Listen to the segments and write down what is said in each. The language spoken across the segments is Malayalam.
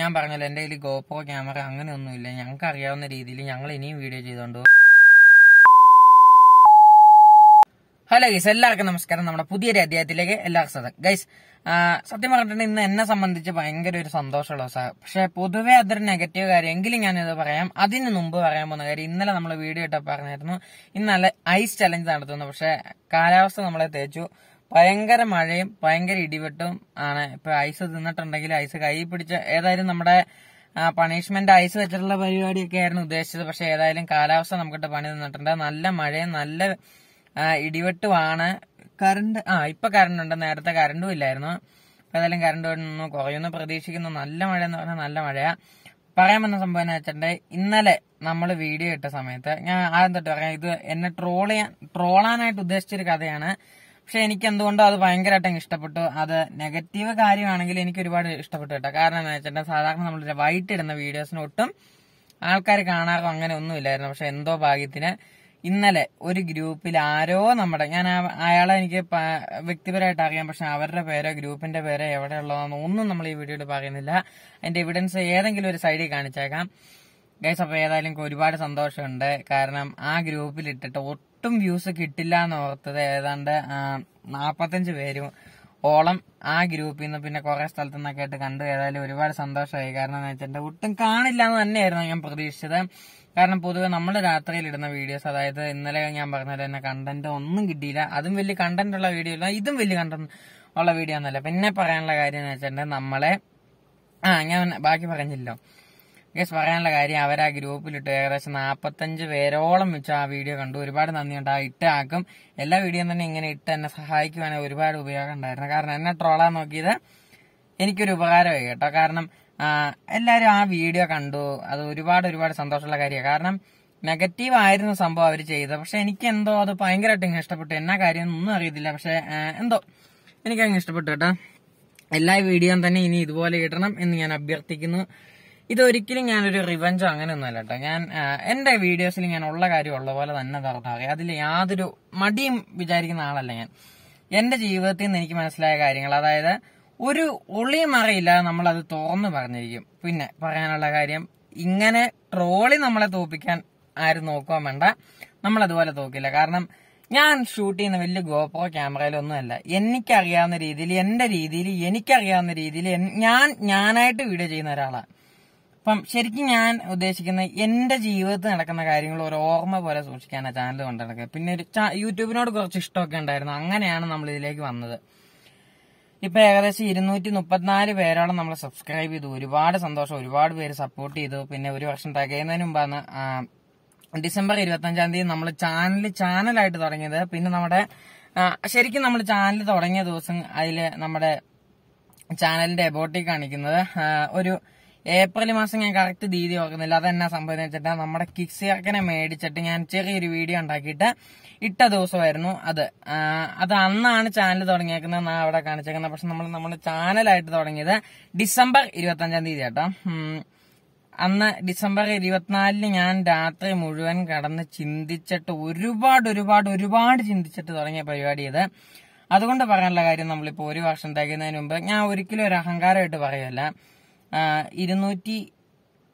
ഞാൻ പറഞ്ഞല്ലോ എൻ്റെ കയ്യിൽ ഗോപ്രോ ക്യാമറ അങ്ങനെയൊന്നുമില്ല ഞങ്ങൾക്ക് അറിയാവുന്ന രീതിയിൽ ഞങ്ങൾ ഇനിയും വീഡിയോ ചെയ്തോണ്ടു ഹലോ ഗൈസ് എല്ലാവർക്കും നമസ്കാരം നമ്മുടെ പുതിയൊരു അധ്യായത്തിലേക്ക് എല്ലാവർക്കും സ്വാഗതം ഗൈസ് സത്യം പറഞ്ഞിട്ടുണ്ടെങ്കിൽ ഇന്ന് എന്നെ സംബന്ധിച്ച് ഭയങ്കര ഒരു സന്തോഷമുള്ള ദിവസമാണ് പക്ഷെ പൊതുവേ അതൊരു നെഗറ്റീവ് കാര്യം എങ്കിലും ഞാനിത് പറയാം അതിന് മുമ്പ് പറയാൻ പോകുന്ന കാര്യം ഇന്നലെ നമ്മൾ വീഡിയോ ഇട്ടപ്പോൾ പറഞ്ഞായിരുന്നു ഇന്നലെ ഐസ് ചലഞ്ച് നടത്തുന്നു പക്ഷെ കാലാവസ്ഥ നമ്മളെ തേച്ചു ഭയങ്കര മഴയും ഭയങ്കര ഇടിവെട്ടും ആണ് ഇപ്പൊ ഐസ് തിന്നിട്ടുണ്ടെങ്കിൽ ഐസ് കൈ പിടിച്ച ഏതായാലും നമ്മുടെ പണിഷ്മെന്റ് ഐസ് വെച്ചിട്ടുള്ള പരിപാടിയൊക്കെ ആയിരുന്നു ഉദ്ദേശിച്ചത് പക്ഷെ ഏതായാലും കാലാവസ്ഥ നമുക്കിട്ട് പണി തന്നിട്ടുണ്ട് നല്ല മഴയും നല്ല ഇടിവെട്ടുമാണ് കറണ്ട് ആ ഇപ്പൊ കറണ്ട് ഉണ്ട് നേരത്തെ കറണ്ടും ഇല്ലായിരുന്നു ഇപ്പൊ ഏതായാലും കറണ്ട് ഒന്നും കുറയുമെന്ന് പ്രതീക്ഷിക്കുന്നു നല്ല മഴ എന്ന് പറഞ്ഞാൽ നല്ല മഴയാ പറയാൻ വന്ന സംഭവം എന്ന് വെച്ചിട്ടുണ്ടെങ്കിൽ ഇന്നലെ നമ്മൾ വീഡിയോ ഇട്ട സമയത്ത് ഞാൻ ആദ്യം തൊട്ട് പറയാം ഇത് എന്നെ ട്രോൾ ചെയ്യാൻ ട്രോളാനായിട്ട് ഉദ്ദേശിച്ചൊരു കഥയാണ് പക്ഷെ എനിക്ക് എന്തുകൊണ്ടും അത് ഭയങ്കരമായിട്ട് ഇഷ്ടപ്പെട്ടു അത് നെഗറ്റീവ് കാര്യമാണെങ്കിൽ എനിക്ക് ഒരുപാട് ഇഷ്ടപ്പെട്ടു കേട്ടോ കാരണം എന്താ വെച്ചിട്ടുണ്ടെങ്കിൽ സാധാരണ നമ്മൾ വൈറ്റ് ഇടുന്ന വീഡിയോസിന് ഒട്ടും ആൾക്കാർ കാണാറോ അങ്ങനെ ഒന്നുമില്ലായിരുന്നു പക്ഷെ എന്തോ ഭാഗ്യത്തിന് ഇന്നലെ ഒരു ഗ്രൂപ്പിൽ ആരോ നമ്മുടെ ഞാൻ അയാളെ എനിക്ക് വ്യക്തിപരമായിട്ട് അറിയാം പക്ഷെ അവരുടെ പേരോ ഗ്രൂപ്പിന്റെ പേരോ എവിടെയുള്ളതെന്നോ ഒന്നും നമ്മൾ ഈ വീഡിയോയിൽ പറയുന്നില്ല അതിന്റെ എവിഡൻസ് ഏതെങ്കിലും ഒരു സൈഡിൽ കാണിച്ചേക്കാം ഗൈസ് അപ്പോൾ ഏതായാലും ഒരുപാട് സന്തോഷമുണ്ട് കാരണം ആ ഗ്രൂപ്പിൽ ഇട്ടിട്ട് ഒട്ടും വ്യൂസ് കിട്ടില്ല എന്ന് ഓർത്തത് ഏതാണ്ട് നാപ്പത്തഞ്ച് പേരും ഓളം ആ ഗ്രൂപ്പിൽ നിന്ന് പിന്നെ കുറെ സ്ഥലത്തു നിന്നൊക്കെ ആയിട്ട് കണ്ടു ഏതായാലും ഒരുപാട് സന്തോഷമായി കാരണം എന്ന് വെച്ചിട്ടുണ്ടെങ്കിൽ ഒട്ടും കാണില്ല എന്ന് തന്നെയായിരുന്നു ഞാൻ പ്രതീക്ഷിച്ചത് കാരണം പൊതുവെ നമ്മൾ രാത്രിയിൽ ഇടുന്ന വീഡിയോസ് അതായത് ഇന്നലെ ഞാൻ പറഞ്ഞ തന്നെ കണ്ടന്റ് ഒന്നും കിട്ടിയില്ല അതും വലിയ കണ്ടന്റ് ഉള്ള വീഡിയോ ഇല്ല ഇതും വലിയ കണ്ടന്റ് ഉള്ള വീഡിയോ ഒന്നുമല്ല പിന്നെ പറയാനുള്ള കാര്യം എന്ന് വെച്ചിട്ടുണ്ടെങ്കിൽ നമ്മളെ ആ ഞാൻ ബാക്കി പറഞ്ഞില്ലോ ഗസ് പറയാനുള്ള കാര്യം അവർ ആ ഗ്രൂപ്പിലിട്ട് ഏകദേശം നാൽപ്പത്തഞ്ച് പേരോളം വെച്ച് ആ വീഡിയോ കണ്ടു ഒരുപാട് നന്ദിയുണ്ട് ആ ഇട്ട ആക്കും എല്ലാ വീഡിയോയും തന്നെ ഇങ്ങനെ ഇട്ട് എന്നെ സഹായിക്കുവാനും ഒരുപാട് ഉപയോഗം ഉണ്ടായിരുന്നു കാരണം എന്നെ ട്രോളാൻ നോക്കിയത് എനിക്കൊരു ഉപകാരമായി കേട്ടോ കാരണം എല്ലാവരും ആ വീഡിയോ കണ്ടു അത് ഒരുപാട് ഒരുപാട് സന്തോഷമുള്ള കാര്യമാണ് കാരണം നെഗറ്റീവ് ആയിരുന്നു സംഭവം അവർ ചെയ്തത് പക്ഷെ എനിക്ക് എന്തോ അത് ഭയങ്കരമായിട്ട് ഇങ്ങനെ ഇഷ്ടപ്പെട്ടു എന്നാ കാര്യം ഒന്നും അറിയത്തില്ല പക്ഷെ എന്തോ എനിക്കങ്ങ് ഇഷ്ടപ്പെട്ടു കേട്ടോ എല്ലാ വീഡിയോയും തന്നെ ഇനി ഇതുപോലെ ഇടണം എന്ന് ഞാൻ അഭ്യർത്ഥിക്കുന്നു ഇതൊരിക്കലും ഞാനൊരു റിവഞ്ചോ അങ്ങനെയൊന്നുമല്ല കേട്ടോ ഞാൻ എന്റെ വീഡിയോസിൽ ഞാൻ ഉള്ള കാര്യം ഉള്ള പോലെ തന്നെ തുറന്നാകെ അതിൽ യാതൊരു മടിയും വിചാരിക്കുന്ന ആളല്ല ഞാൻ എന്റെ ജീവിതത്തിൽ നിന്ന് എനിക്ക് മനസ്സിലായ കാര്യങ്ങൾ അതായത് ഒരു ഒളിയും അറിയില്ലാതെ അത് തുറന്നു പറഞ്ഞിരിക്കും പിന്നെ പറയാനുള്ള കാര്യം ഇങ്ങനെ ട്രോളി നമ്മളെ തോപ്പിക്കാൻ ആരും നോക്കുവാൻ വേണ്ട നമ്മളതുപോലെ തോക്കില്ല കാരണം ഞാൻ ഷൂട്ട് ചെയ്യുന്ന വലിയ ഗോപ്രോ ക്യാമറയിലൊന്നുമല്ല എനിക്കറിയാവുന്ന രീതിയിൽ എന്റെ രീതിയിൽ എനിക്കറിയാവുന്ന രീതിയിൽ ഞാൻ ഞാനായിട്ട് വീഡിയോ ചെയ്യുന്ന ഒരാളാണ് അപ്പം ശരിക്കും ഞാൻ ഉദ്ദേശിക്കുന്നത് എന്റെ ജീവിതത്തിൽ നടക്കുന്ന കാര്യങ്ങൾ ഒരു ഓർമ്മ പോലെ സൂക്ഷിക്കാൻ ആ ചാനൽ കൊണ്ട് നടക്കുക പിന്നെ ഒരു യൂട്യൂബിനോട് കുറച്ച് ഇഷ്ടമൊക്കെ ഉണ്ടായിരുന്നു അങ്ങനെയാണ് നമ്മൾ ഇതിലേക്ക് വന്നത് ഇപ്പൊ ഏകദേശം ഇരുന്നൂറ്റി മുപ്പത്തിനാല് പേരോളം നമ്മൾ സബ്സ്ക്രൈബ് ചെയ്തു ഒരുപാട് സന്തോഷം ഒരുപാട് പേര് സപ്പോർട്ട് ചെയ്തു പിന്നെ ഒരു വർഷം തികയുന്നതിന് മുമ്പാണ് ഡിസംബർ ഇരുപത്തഞ്ചാം തീയതി നമ്മൾ ചാനൽ ചാനലായിട്ട് തുടങ്ങിയത് പിന്നെ നമ്മുടെ ശരിക്കും നമ്മൾ ചാനൽ തുടങ്ങിയ ദിവസം അതിൽ നമ്മുടെ ചാനലിന്റെ എബോട്ടി കാണിക്കുന്നത് ഒരു ഏപ്രിൽ മാസം ഞാൻ കറക്റ്റ് തീയതി ഓർക്കുന്നില്ല അതെന്നാ സംഭവം വെച്ചിട്ട് നമ്മുടെ കിക്സി ചേർക്കനെ മേടിച്ചിട്ട് ഞാൻ ചെറിയൊരു വീഡിയോ ഉണ്ടാക്കിയിട്ട് ഇട്ട ദിവസമായിരുന്നു അത് അത് അന്നാണ് ചാനൽ തുടങ്ങിയേക്കുന്നത് ഞാൻ അവിടെ കാണിച്ചേക്കുന്നത് പക്ഷെ നമ്മൾ നമ്മുടെ ചാനലായിട്ട് തുടങ്ങിയത് ഡിസംബർ ഇരുപത്തഞ്ചാം തീയതി കേട്ടോ അന്ന് ഡിസംബർ ഇരുപത്തിനാലിന് ഞാൻ രാത്രി മുഴുവൻ കടന്ന് ചിന്തിച്ചിട്ട് ഒരുപാട് ഒരുപാട് ഒരുപാട് ചിന്തിച്ചിട്ട് തുടങ്ങിയ പരിപാടി ഇത് അതുകൊണ്ട് പറയാനുള്ള കാര്യം നമ്മളിപ്പോൾ ഒരു വർഷം തികയുന്നതിന് മുമ്പ് ഞാൻ ഒരിക്കലും ഒരു അഹങ്കാരമായിട്ട് പറയല്ല ഇരുന്നൂറ്റി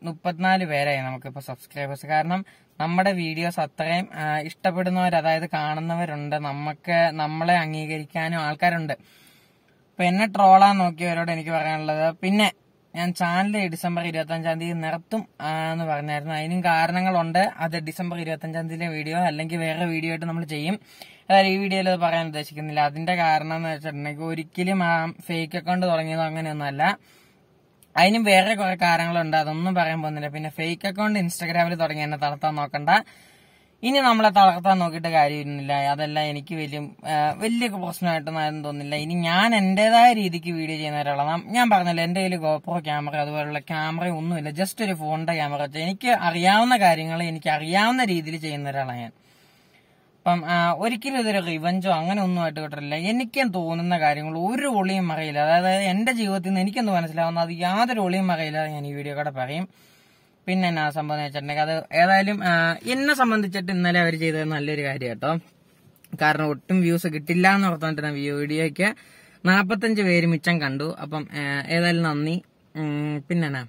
മുപ്പത്തിനാല് പേരായി നമുക്കിപ്പോൾ സബ്സ്ക്രൈബേഴ്സ് കാരണം നമ്മുടെ വീഡിയോസ് അത്രയും ഇഷ്ടപ്പെടുന്നവർ അതായത് കാണുന്നവരുണ്ട് നമുക്ക് നമ്മളെ അംഗീകരിക്കാനും ആൾക്കാരുണ്ട് അപ്പൊ എന്നെ ട്രോളാൻ നോക്കിയവരോട് എനിക്ക് പറയാനുള്ളത് പിന്നെ ഞാൻ ചാനൽ ഡിസംബർ ഇരുപത്തഞ്ചാം തീയതി നിർത്തും എന്ന് പറഞ്ഞായിരുന്നു അതിനും കാരണങ്ങളുണ്ട് അത് ഡിസംബർ ഇരുപത്തഞ്ചാം തീയതിയിലെ വീഡിയോ അല്ലെങ്കിൽ വേറെ വീഡിയോ ആയിട്ട് നമ്മൾ ചെയ്യും അതായത് ഈ വീഡിയോയിൽ അത് പറയാൻ ഉദ്ദേശിക്കുന്നില്ല അതിന്റെ കാരണം എന്ന് വെച്ചിട്ടുണ്ടെങ്കിൽ ഒരിക്കലും ആ ഫേക്ക് അക്കൗണ്ട് തുടങ്ങിയതോ അങ്ങനെയൊന്നുമല്ല അതിനും വേറെ കുറെ കാര്യങ്ങളുണ്ട് അതൊന്നും പറയാൻ പോകുന്നില്ല പിന്നെ ഫേക്ക് അക്കൗണ്ട് ഇൻസ്റ്റാഗ്രാമിൽ തുടങ്ങി എന്നെ തളർത്താൻ നോക്കണ്ട ഇനി നമ്മളെ തളർത്താൻ നോക്കിയിട്ട് കാര്യമൊന്നുമില്ല അതെല്ലാം എനിക്ക് വലിയ വലിയ പ്രശ്നമായിട്ടൊന്നും ആരും തോന്നില്ല ഇനി ഞാൻ എന്റേതായ രീതിക്ക് വീഡിയോ ചെയ്യുന്ന ഒരാളാണ് ഞാൻ പറഞ്ഞില്ല എന്റെ കയ്യിൽ ഗോപ്രോ ക്യാമറ അതുപോലുള്ള ക്യാമറ ഒന്നുമില്ല ജസ്റ്റ് ഒരു ഫോണിന്റെ ക്യാമറ എനിക്ക് അറിയാവുന്ന കാര്യങ്ങൾ എനിക്ക് അറിയാവുന്ന രീതിയിൽ ചെയ്യുന്ന ഒരാളാണ് ഞാൻ അപ്പം ഒരിക്കലും ഇതൊരു റിവഞ്ചോ അങ്ങനെ ഒന്നും ആയിട്ട് കിട്ടില്ല എനിക്കും തോന്നുന്ന കാര്യങ്ങൾ ഒരു ഒളിയും മറയില്ല അതായത് എന്റെ ജീവിതത്തിൽ നിന്ന് എനിക്കൊന്ന് മനസ്സിലാവുന്ന അത് യാതൊരു ഒളിയും മറയില്ല ഞാൻ ഈ വീഡിയോ കൂടെ പറയും പിന്നെ എന്നാ സംഭവം വെച്ചിട്ടുണ്ടെങ്കിൽ അത് ഏതായാലും എന്നെ സംബന്ധിച്ചിട്ട് ഇന്നലെ അവർ ചെയ്തത് നല്ലൊരു കാര്യം കേട്ടോ കാരണം ഒട്ടും വ്യൂസ് കിട്ടില്ല എന്ന് ഓർത്തോണ്ടിരുന്ന വീഡിയോയ്ക്ക് നാൽപ്പത്തഞ്ച് പേര് മിച്ചം കണ്ടു അപ്പം ഏതായാലും നന്ദി പിന്നെ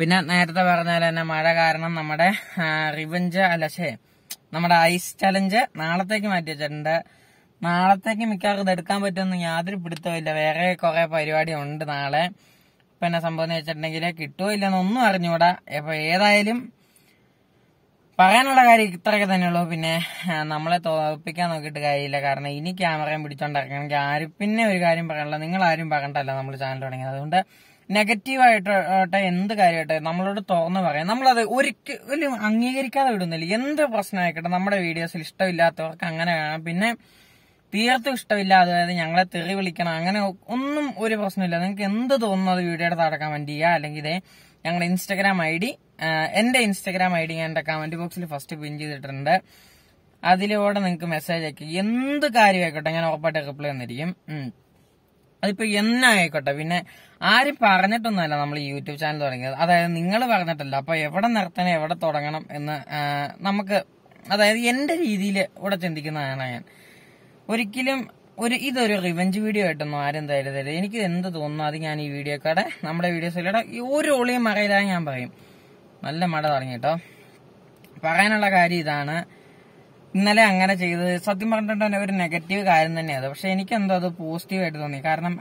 പിന്നെ നേരത്തെ പറഞ്ഞാൽ തന്നെ മഴ കാരണം നമ്മുടെ റിവഞ്ച് അല്ല ശേ നമ്മുടെ ഐസ് ചലഞ്ച് നാളത്തേക്ക് മാറ്റി വെച്ചിട്ടുണ്ട് നാളത്തേക്ക് മിക്കവാറും ഇത് എടുക്കാൻ പറ്റുമെന്ന് യാതൊരു പിടുത്തമില്ല വേറെ കുറെ പരിപാടി ഉണ്ട് നാളെ ഇപ്പൊ എന്നെ സംഭവം എന്ന് വെച്ചിട്ടുണ്ടെങ്കിൽ കിട്ടുമോ ഇല്ലെന്നൊന്നും അറിഞ്ഞൂടാ അപ്പൊ ഏതായാലും പറയാനുള്ള കാര്യം ഇത്രയൊക്കെ ഉള്ളൂ പിന്നെ നമ്മളെ തോൽപ്പിക്കാൻ നോക്കിയിട്ട് കാര്യമില്ല കാരണം ഇനി ക്യാമറയും പിടിച്ചോണ്ടിറങ്ങണമെങ്കിൽ ആരും പിന്നെ ഒരു കാര്യം പറയാനുള്ള നിങ്ങൾ ആരും പറയണ്ടല്ല നമ്മൾ ചാനൽ തുടങ്ങിയത് അതുകൊണ്ട് നെഗറ്റീവായിട്ടോട്ടെ എന്ത് കാര്യമായിട്ടെ നമ്മളോട് തുറന്നു പറയാം നമ്മളത് ഒരിക്കലും അംഗീകരിക്കാതെ വിടുന്നില്ല എന്ത് പ്രശ്നമായിക്കോട്ടെ നമ്മുടെ വീഡിയോസിൽ ഇഷ്ടമില്ലാത്തവർക്ക് അങ്ങനെ വേണം പിന്നെ തീർത്തും ഇഷ്ടമില്ലാതെ അതായത് ഞങ്ങളെ തെറി വിളിക്കണം അങ്ങനെ ഒന്നും ഒരു പ്രശ്നമില്ല നിങ്ങൾക്ക് എന്ത് തോന്നുന്നു അത് വീഡിയോയുടെ താഴെ കമന്റ് ചെയ്യുക അല്ലെങ്കിൽ ഇതേ ഞങ്ങളുടെ ഇൻസ്റ്റാഗ്രാം ഐ ഡി എന്റെ ഇൻസ്റ്റാഗ്രാം ഐ ഡി ഞാൻ എന്റെ കമന്റ് ബോക്സിൽ ഫസ്റ്റ് പിൻ ചെയ്തിട്ടുണ്ട് അതിലൂടെ നിങ്ങൾക്ക് മെസ്സേജ് അയക്കുക എന്ത് കാര്യമായിക്കോട്ടെ ഞാൻ ഉറപ്പായിട്ട് റിപ്ലൈ തന്നിരിക്കും അതിപ്പോ എന്നായിക്കോട്ടെ പിന്നെ ആരും പറഞ്ഞിട്ടൊന്നുമല്ല നമ്മൾ യൂട്യൂബ് ചാനൽ തുടങ്ങിയത് അതായത് നിങ്ങൾ പറഞ്ഞിട്ടല്ല അപ്പൊ എവിടെ നിർത്തണം എവിടെ തുടങ്ങണം എന്ന് നമുക്ക് അതായത് എന്റെ രീതിയിൽ ഇവിടെ ചിന്തിക്കുന്നതാണ് ഞാൻ ഒരിക്കലും ഒരു ഇതൊരു റിവഞ്ച് വീഡിയോ ആയിട്ടൊന്നും ആരും തരുതല്ല എനിക്ക് എന്ത് തോന്നുന്നു അത് ഞാൻ ഈ വീഡിയോക്കാടെ നമ്മുടെ വീഡിയോസിലൂടെ ഒരു ഒളിയും മറയില്ല ഞാൻ പറയും നല്ല മഴ തുടങ്ങി കേട്ടോ പറയാനുള്ള കാര്യം ഇതാണ് ഇന്നലെ അങ്ങനെ ചെയ്തത് സത്യം പറഞ്ഞിട്ട് തന്നെ ഒരു നെഗറ്റീവ് കാര്യം തന്നെയാണ് പക്ഷെ എനിക്കെന്തോ അത് പോസിറ്റീവായിട്ട് തോന്നി കാരണം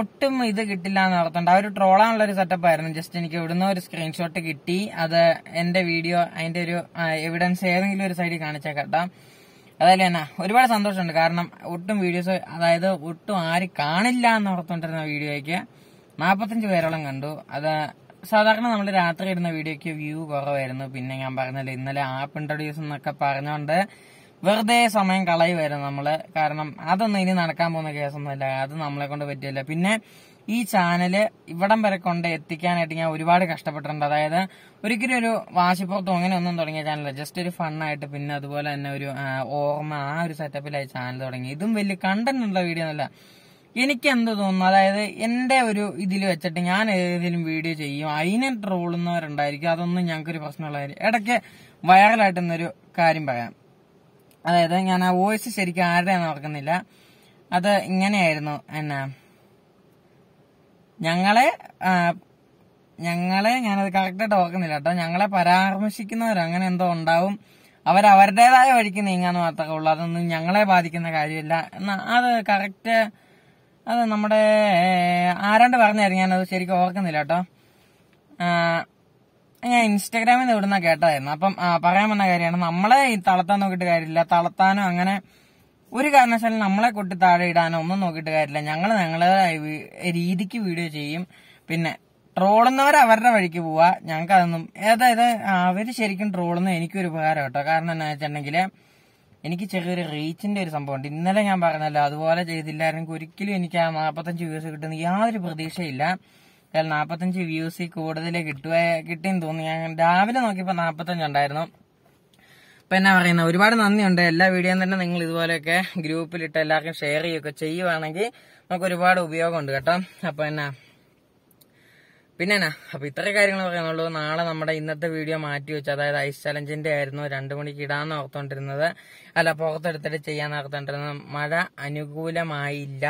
ഒട്ടും ഇത് കിട്ടില്ല എന്ന് നടത്തണ്ട ആ ഒരു ട്രോളാണുള്ള ഒരു സെറ്റപ്പ് ആയിരുന്നു ജസ്റ്റ് എനിക്ക് ഇവിടുന്ന് ഒരു സ്ക്രീൻഷോട്ട് കിട്ടി അത് എന്റെ വീഡിയോ അതിന്റെ ഒരു എവിഡൻസ് ഏതെങ്കിലും ഒരു സൈഡിൽ കാണിച്ചേക്കട്ടാ അതായത് എന്നാ ഒരുപാട് സന്തോഷമുണ്ട് കാരണം ഒട്ടും വീഡിയോസ് അതായത് ഒട്ടും ആര് കാണില്ല എന്ന് ഓർത്തുകൊണ്ടിരുന്ന വീഡിയോയ്ക്ക് നാൽപ്പത്തഞ്ച് പേരോളം കണ്ടു അത് സാധാരണ നമ്മൾ രാത്രി ഇടുന്ന വീഡിയോയ്ക്ക് വ്യൂ കുറവായിരുന്നു പിന്നെ ഞാൻ പറഞ്ഞില്ല ഇന്നലെ ആപ്പ് ഇൻട്രൊഡ്യൂസ് എന്നൊക്കെ പറഞ്ഞുകൊണ്ട് വെറുതെ സമയം കളയുമായിരുന്നു നമ്മള് കാരണം അതൊന്നും ഇനി നടക്കാൻ പോകുന്ന കേസൊന്നുമില്ല അത് നമ്മളെ കൊണ്ട് പറ്റില്ല പിന്നെ ഈ ചാനൽ ഇവിടം വരെ കൊണ്ട് എത്തിക്കാനായിട്ട് ഞാൻ ഒരുപാട് കഷ്ടപ്പെട്ടിട്ടുണ്ട് അതായത് ഒരിക്കലും ഒരു വാശിപ്പുറത്തും അങ്ങനെ ഒന്നും തുടങ്ങിയ ചാനല് ജസ്റ്റ് ഒരു ഫണ്ണായിട്ട് പിന്നെ അതുപോലെ തന്നെ ഒരു ഓർമ്മ ആ ഒരു സെറ്റപ്പിലായി ചാനൽ തുടങ്ങി ഇതും വലിയ കണ്ടന്റ് ഉള്ള വീഡിയോ അല്ല എനിക്ക് എന്ത് തോന്നുന്നു അതായത് എന്റെ ഒരു ഇതിൽ വെച്ചിട്ട് ഞാൻ ഏതെങ്കിലും വീഡിയോ ചെയ്യും അതിനെ ട്രോളുന്നവരുണ്ടായിരിക്കും അതൊന്നും ഞങ്ങൾക്കൊരു പ്രശ്നമുള്ള കാര്യം ഇടയ്ക്ക് വൈറലായിട്ടുന്നൊരു കാര്യം പറയാം അതായത് ഞാൻ ആ വോയിസ് ശരിക്കും ആരുടെ നടക്കുന്നില്ല അത് ഇങ്ങനെയായിരുന്നു എന്നാ ഞങ്ങളെ ഞങ്ങളെ ഞാനത് കറക്റ്റായിട്ട് ഓർക്കുന്നില്ല കേട്ടോ ഞങ്ങളെ പരാമർശിക്കുന്നവർ അങ്ങനെ എന്തോ ഉണ്ടാവും അവർ അവരവരുടേതായ വഴിക്ക് നീങ്ങാന്ന് മാത്രമേ ഉള്ളൂ അതൊന്നും ഞങ്ങളെ ബാധിക്കുന്ന കാര്യമില്ല അത് കറക്റ്റ് അത് നമ്മുടെ ആരാണ്ട് പറഞ്ഞായിരുന്നു ഞാനത് ശരിക്കും ഓർക്കുന്നില്ല കേട്ടോ ഞാൻ ഇൻസ്റ്റാഗ്രാമിൽ നിന്ന് ഇവിടുന്ന കേട്ടായിരുന്നു അപ്പം പറയാൻ വന്ന കാര്യമാണ് നമ്മളെ തളർത്താൻ നോക്കിയിട്ട് കാര്യമില്ല തളർത്താനോ അങ്ങനെ ഒരു കാരണവശാലും നമ്മളെ കൊട്ടി താഴെ ഇടാനോ ഒന്നും നോക്കിയിട്ട് കാര്യമില്ല ഞങ്ങൾ ഞങ്ങളെ രീതിക്ക് വീഡിയോ ചെയ്യും പിന്നെ ട്രോളുന്നവർ അവരുടെ വഴിക്ക് പോവുക ഞങ്ങൾക്ക് അതൊന്നും അതായത് അവർ ശരിക്കും ട്രോളുന്ന എനിക്കൊരു ഉപകാരം കേട്ടോ കാരണം എന്താ വെച്ചിട്ടുണ്ടെങ്കിൽ എനിക്ക് ചെറിയൊരു റീച്ചിന്റെ ഒരു സംഭവം ഉണ്ട് ഇന്നലെ ഞാൻ പറഞ്ഞല്ലോ അതുപോലെ ചെയ്തില്ലായിരുന്നെങ്കിൽ ഒരിക്കലും എനിക്ക് ആ നാൽപ്പത്തഞ്ച് വ്യൂസ് കിട്ടുന്ന യാതൊരു പ്രതീക്ഷയില്ല കാരണം നാൽപ്പത്തഞ്ച് വ്യൂസ് കൂടുതൽ കിട്ടുക കിട്ടിയെന്ന് തോന്നി ഞാൻ രാവിലെ നോക്കിയപ്പോൾ നാൽപ്പത്തഞ്ച് ഉണ്ടായിരുന്നു ഇപ്പം എന്നാ പറയുന്നത് ഒരുപാട് നന്ദിയുണ്ട് എല്ലാ വീഡിയോയും തന്നെ നിങ്ങൾ ഇതുപോലെയൊക്കെ ഗ്രൂപ്പിലിട്ട് എല്ലാവർക്കും ഷെയർ ചെയ്യുകയൊക്കെ ചെയ്യുവാണെങ്കിൽ നമുക്ക് ഒരുപാട് ഉപയോഗമുണ്ട് കേട്ടോ അപ്പോൾ എന്നാ പിന്നെ എന്നാ അപ്പൊ ഇത്ര കാര്യങ്ങൾ പറയാനുള്ളൂ നാളെ നമ്മുടെ ഇന്നത്തെ വീഡിയോ മാറ്റി വെച്ചു അതായത് ഐസ് ചലഞ്ചിന്റെ ആയിരുന്നു രണ്ടു മണിക്ക് ഇടാന്ന് ഓർത്തോണ്ടിരുന്നത് അല്ല പുറത്തെടുത്തിട്ട് ചെയ്യാന്ന് ഓർത്തോണ്ടിരുന്നത് മഴ അനുകൂലമായില്ല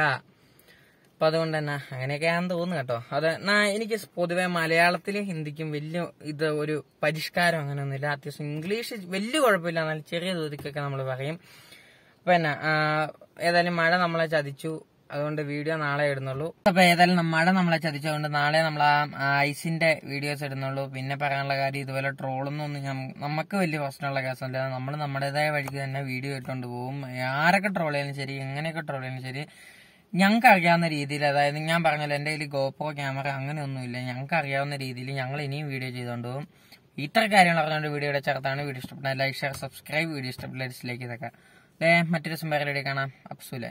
അപ്പൊ അതുകൊണ്ട് തന്നെ അങ്ങനെയൊക്കെയാന്ന് തോന്നുന്നു കേട്ടോ അത് എനിക്ക് പൊതുവെ മലയാളത്തിലും ഹിന്ദിക്കും വലിയ ഇത് ഒരു പരിഷ്കാരം അങ്ങനെയൊന്നുമില്ല അത്യാവശ്യം ഇംഗ്ലീഷ് വലിയ കുഴപ്പമില്ല എന്നാലും ചെറിയ തോതിക്കൊക്കെ നമ്മൾ പറയും എന്നാ ഏതായാലും മഴ നമ്മളെ ചതിച്ചു അതുകൊണ്ട് വീഡിയോ നാളെ ഇടുന്നുള്ളൂ അപ്പോൾ ഏതായാലും മഴ നമ്മളെ ചതിച്ചതുകൊണ്ട് നാളെ നമ്മൾ ആ ഐസിന്റെ വീഡിയോസ് ഇടുന്നുള്ളൂ പിന്നെ പറയാനുള്ള കാര്യം ഇതുപോലെ ട്രോളൊന്നും ഒന്നും നമുക്ക് വലിയ പ്രശ്നമുള്ള കേസല്ല നമ്മൾ നമ്മുടേതായ വഴിക്ക് തന്നെ വീഡിയോ ഇട്ടുകൊണ്ട് പോകും ആരൊക്കെ ട്രോൾ ചെയ്യാനും ശരി എങ്ങനെയൊക്കെ ട്രോൾ ചെയ്യാനും ശരി ഞങ്ങൾക്ക് അറിയാവുന്ന രീതിയിൽ അതായത് ഞാൻ പറഞ്ഞല്ലോ എൻ്റെ കയ്യിൽ ഗോപ്പോ ക്യാമറ അങ്ങനെയൊന്നുമില്ല ഞങ്ങൾക്ക് അറിയാവുന്ന രീതിയിൽ ഞങ്ങൾ ഇനിയും വീഡിയോ ചെയ്തുകൊണ്ട് പോകും ഇത്ര കാര്യങ്ങൾ അറിഞ്ഞുകൊണ്ട് വീഡിയോയുടെ ചേർത്താണ് വീഡിയോ ഇഷ്ടപ്പെട്ട ലൈക്ക് ഷെയർ സബ്സ്ക്രൈബ് വീഡിയോ ഇഷ്ടപ്പെട്ട ലിസ്റ്റിലേക്ക് ഇതൊക്കെ മറ്റൊരു റെഡി കാണാം അപ്സൂലെ